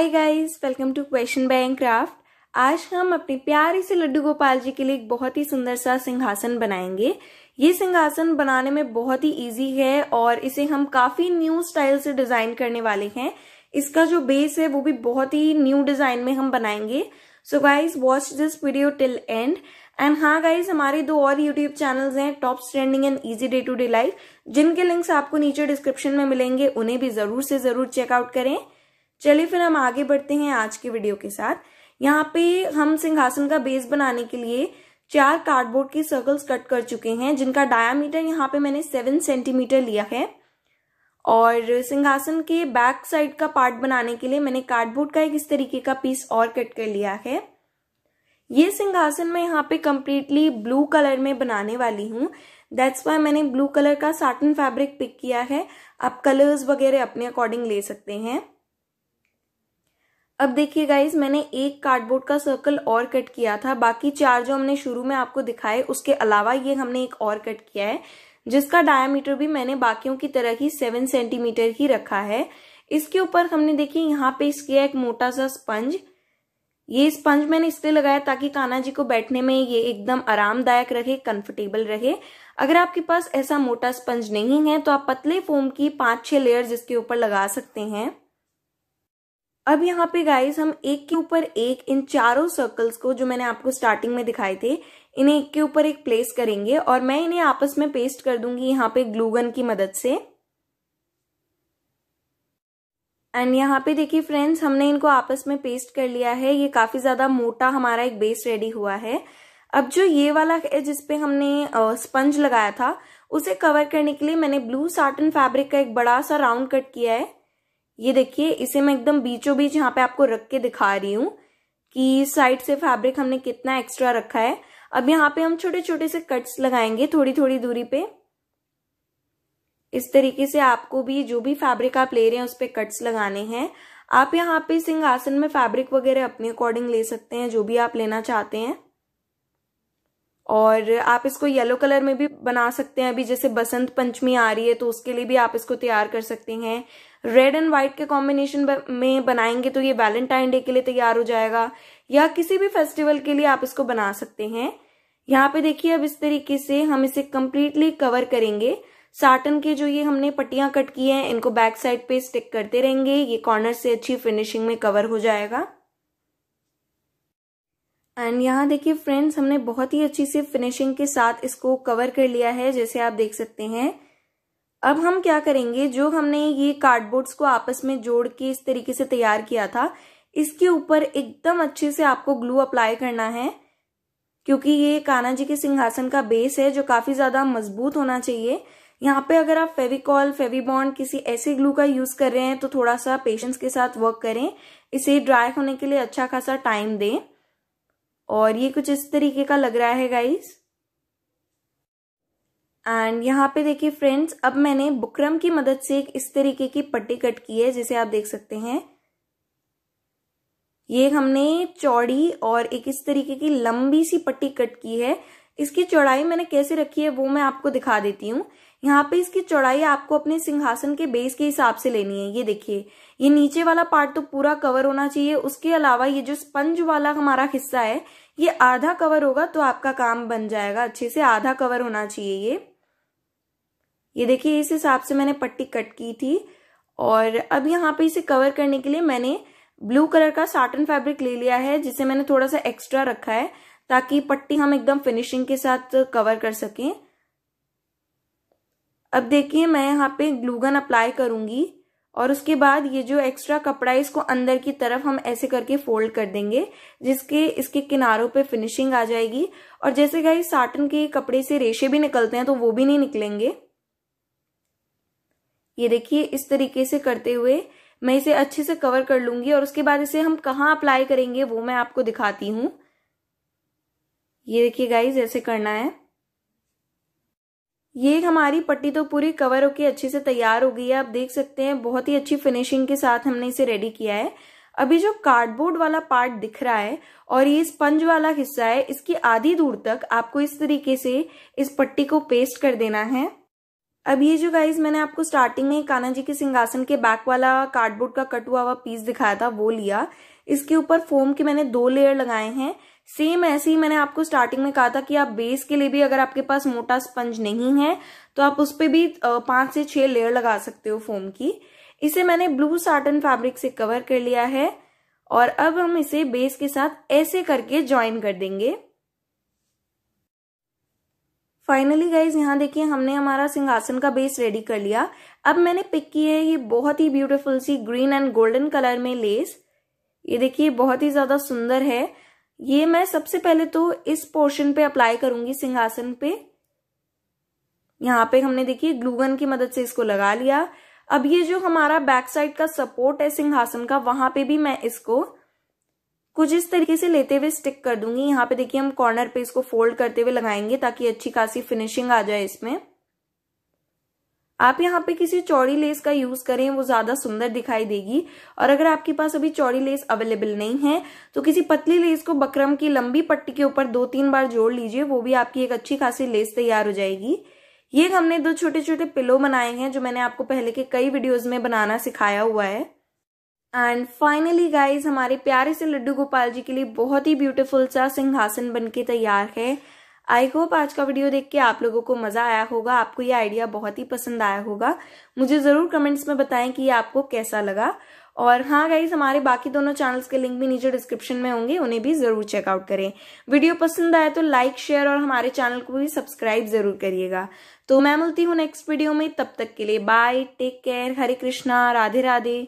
hi guys welcome to question by and craft आज हम अपने प्यारे से लड्डू गोपाल जी के लिए एक बहुत ही सुंदर सा सिंहासन बनाएंगे ये सिंहासन बनाने में बहुत ही इजी है और इसे हम काफी न्यू स्टाइल से डिजाइन करने वाले हैं इसका जो बेस है वो भी बहुत ही न्यू डिजाइन में हम बनाएंगे so guys watch this video till end and हाँ गाइज हमारे दो और यूट्यूब चैनल्स हैं top standing and easy day to day life जिनके लिंक्स आपको नीचे डिस्क्रिप्शन में मिलेंगे उन्हें भी जरूर से जरूर चेकआउट करें चलिए फिर हम आगे बढ़ते हैं आज के वीडियो के साथ यहाँ पे हम सिंहासन का बेस बनाने के लिए चार कार्डबोर्ड के सर्कल्स कट कर चुके हैं जिनका डायामीटर यहाँ पे मैंने सेवन सेंटीमीटर लिया है और सिंहासन के बैक साइड का पार्ट बनाने के लिए मैंने कार्डबोर्ड का एक इस तरीके का पीस और कट कर लिया है ये सिंहासन मैं यहाँ पे कम्प्लीटली ब्लू कलर में बनाने वाली हूँ दैट्स वाई मैंने ब्लू कलर का साटन फैब्रिक पिक किया है आप कलर्स वगैरह अपने अकॉर्डिंग ले सकते हैं अब देखिए गाइज मैंने एक कार्डबोर्ड का सर्कल और कट किया था बाकी चार जो हमने शुरू में आपको दिखाए उसके अलावा ये हमने एक और कट किया है जिसका डायामीटर भी मैंने बाकियों की तरह ही सेवन सेंटीमीटर ही रखा है इसके ऊपर हमने देखिए यहाँ पे किया एक मोटा सा स्पंज ये स्पंज मैंने इसलिए लगाया ताकि कान्हा जी को बैठने में ये एकदम आरामदायक रहे कंफर्टेबल रहे अगर आपके पास ऐसा मोटा स्पंज नहीं है तो आप पतले फोम की पांच छह लेयर्स इसके ऊपर लगा सकते हैं अब यहाँ पे गाइस हम एक के ऊपर एक इन चारों सर्कल्स को जो मैंने आपको स्टार्टिंग में दिखाए थे इन्हें एक के ऊपर एक प्लेस करेंगे और मैं इन्हें आपस में पेस्ट कर दूंगी यहाँ पे ग्लूगन की मदद से एंड यहाँ पे देखिए फ्रेंड्स हमने इनको आपस में पेस्ट कर लिया है ये काफी ज्यादा मोटा हमारा एक बेस रेडी हुआ है अब जो ये वाला है जिसपे हमने स्पंज लगाया था उसे कवर करने के लिए मैंने ब्लू साटन फैब्रिक का एक बड़ा सा राउंड कट किया है ये देखिए इसे मैं एकदम बीचों बीच यहाँ पे आपको रख के दिखा रही हूँ कि साइड से फैब्रिक हमने कितना एक्स्ट्रा रखा है अब यहाँ पे हम छोटे छोटे से कट्स लगाएंगे थोड़ी थोड़ी दूरी पे इस तरीके से आपको भी जो भी फैब्रिक आप ले रहे हैं उस पर कट्स लगाने हैं आप यहाँ पे सिंहासन में फैब्रिक वगैरह अपने अकॉर्डिंग ले सकते हैं जो भी आप लेना चाहते हैं और आप इसको येलो कलर में भी बना सकते हैं अभी जैसे बसंत पंचमी आ रही है तो उसके लिए भी आप इसको तैयार कर सकते हैं रेड एंड व्हाइट के कॉम्बिनेशन में बनाएंगे तो ये वैलेंटाइन डे के लिए तैयार हो जाएगा या किसी भी फेस्टिवल के लिए आप इसको बना सकते हैं यहाँ पे देखिए अब इस तरीके से हम इसे कम्प्लीटली कवर करेंगे साटन के जो ये हमने पट्टियां कट की हैं इनको बैक साइड पे स्टिक करते रहेंगे ये कॉर्नर से अच्छी फिनिशिंग में कवर हो जाएगा एंड यहाँ देखिए फ्रेंड्स हमने बहुत ही अच्छी से फिनिशिंग के साथ इसको कवर कर लिया है जैसे आप देख सकते हैं अब हम क्या करेंगे जो हमने ये कार्डबोर्ड्स को आपस में जोड़ के इस तरीके से तैयार किया था इसके ऊपर एकदम अच्छे से आपको ग्लू अप्लाई करना है क्योंकि ये काना जी के सिंहासन का बेस है जो काफी ज्यादा मजबूत होना चाहिए यहाँ पे अगर आप फेविकॉल फेविबॉन्ड किसी ऐसे ग्लू का यूज कर रहे हैं तो थोड़ा सा पेशेंस के साथ वर्क करें इसे ड्राई होने के लिए अच्छा खासा टाइम दें और ये कुछ इस तरीके का लग रहा है गाइस एंड यहाँ पे देखिए फ्रेंड्स अब मैंने बुकरम की मदद से एक इस तरीके की पट्टी कट की है जिसे आप देख सकते हैं ये हमने चौड़ी और एक इस तरीके की लंबी सी पट्टी कट की है इसकी चौड़ाई मैंने कैसे रखी है वो मैं आपको दिखा देती हूँ यहाँ पे इसकी चौड़ाई आपको अपने सिंहासन के बेस के हिसाब से लेनी है ये देखिए ये नीचे वाला पार्ट तो पूरा कवर होना चाहिए उसके अलावा ये जो स्पंज वाला हमारा हिस्सा है ये आधा कवर होगा तो आपका काम बन जाएगा अच्छे से आधा कवर होना चाहिए ये ये देखिए इस हिसाब से मैंने पट्टी कट की थी और अब यहाँ पे इसे कवर करने के लिए मैंने ब्लू कलर का साटन फैब्रिक ले लिया है जिसे मैंने थोड़ा सा एक्स्ट्रा रखा है ताकि पट्टी हम एकदम फिनिशिंग के साथ कवर कर सकें अब देखिए मैं यहाँ पे ग्लूगन अप्लाई करूंगी और उसके बाद ये जो एक्स्ट्रा कपड़ा है इसको अंदर की तरफ हम ऐसे करके फोल्ड कर देंगे जिसके इसके किनारों पे फिनिशिंग आ जाएगी और जैसे गाई साटन के कपड़े से रेशे भी निकलते हैं तो वो भी नहीं निकलेंगे ये देखिए इस तरीके से करते हुए मैं इसे अच्छे से कवर कर लूंगी और उसके बाद इसे हम कहाँ अप्लाई करेंगे वो मैं आपको दिखाती हूँ ये देखिए गाइज ऐसे करना है ये हमारी पट्टी तो पूरी कवर होके अच्छे से तैयार हो गई है आप देख सकते हैं बहुत ही अच्छी फिनिशिंग के साथ हमने इसे रेडी किया है अभी जो कार्डबोर्ड वाला पार्ट दिख रहा है और ये स्पंज वाला हिस्सा है इसकी आधी दूर तक आपको इस तरीके से इस पट्टी को पेस्ट कर देना है अब ये जो गाइज मैंने आपको स्टार्टिंग में कान्हा जी के सिंहासन के बैक वाला कार्डबोर्ड का कट हुआ हुआ पीस दिखाया था वो लिया इसके ऊपर फोम के मैंने दो लेयर लगाए हैं सेम ऐसे ही मैंने आपको स्टार्टिंग में कहा था कि आप बेस के लिए भी अगर आपके पास मोटा स्पंज नहीं है तो आप उस पर भी पांच से छह लेयर लगा सकते हो फोम की इसे मैंने ब्लू साटन फैब्रिक से कवर कर लिया है और अब हम इसे बेस के साथ ऐसे करके ज्वाइन कर देंगे फाइनली गाइज यहाँ देखिए हमने हमारा सिंहासन का बेस रेडी कर लिया अब मैंने पिक की है ये बहुत ही ब्यूटीफुल सी ग्रीन एंड गोल्डन कलर में लेस ये देखिए बहुत ही ज्यादा सुंदर है ये मैं सबसे पहले तो इस पोर्शन पे अप्लाई करूंगी सिंहासन पे यहाँ पे हमने देखिए ग्लूगन की मदद से इसको लगा लिया अब ये जो हमारा बैक साइड का सपोर्ट है सिंहासन का वहां पे भी मैं इसको कुछ इस तरीके से लेते हुए स्टिक कर दूंगी यहाँ पे देखिए हम कॉर्नर पे इसको फोल्ड करते हुए लगाएंगे ताकि अच्छी खासी फिनिशिंग आ जाए इसमें आप यहाँ पे किसी चौड़ी लेस का यूज करें वो ज्यादा सुंदर दिखाई देगी और अगर आपके पास अभी चौड़ी लेस अवेलेबल नहीं है तो किसी पतली लेस को बकरम की लंबी पट्टी के ऊपर दो तीन बार जोड़ लीजिए वो भी आपकी एक अच्छी खासी लेस तैयार हो जाएगी ये हमने दो छोटे छोटे पिलो बनाए हैं जो मैंने आपको पहले के कई वीडियोज में बनाना सिखाया हुआ है एंड फाइनली गाइज हमारे प्यारे से लड्डू गोपाल जी के लिए बहुत ही ब्यूटीफुल सा सिंहासन बनके तैयार है आई होप आज का वीडियो देख के आप लोगों को मज़ा आया होगा आपको ये आइडिया बहुत ही पसंद आया होगा मुझे ज़रूर कमेंट्स में बताएं कि ये आपको कैसा लगा और हाँ गाइज हमारे बाकी दोनों चैनल्स के लिंक भी नीचे डिस्क्रिप्शन में होंगे उन्हें भी ज़रूर चेकआउट करें वीडियो पसंद आए तो लाइक शेयर और हमारे चैनल को भी सब्सक्राइब ज़रूर करिएगा तो मैं मिलती हूँ नेक्स्ट वीडियो में तब तक के लिए bye take care Hare Krishna Radhe Radhe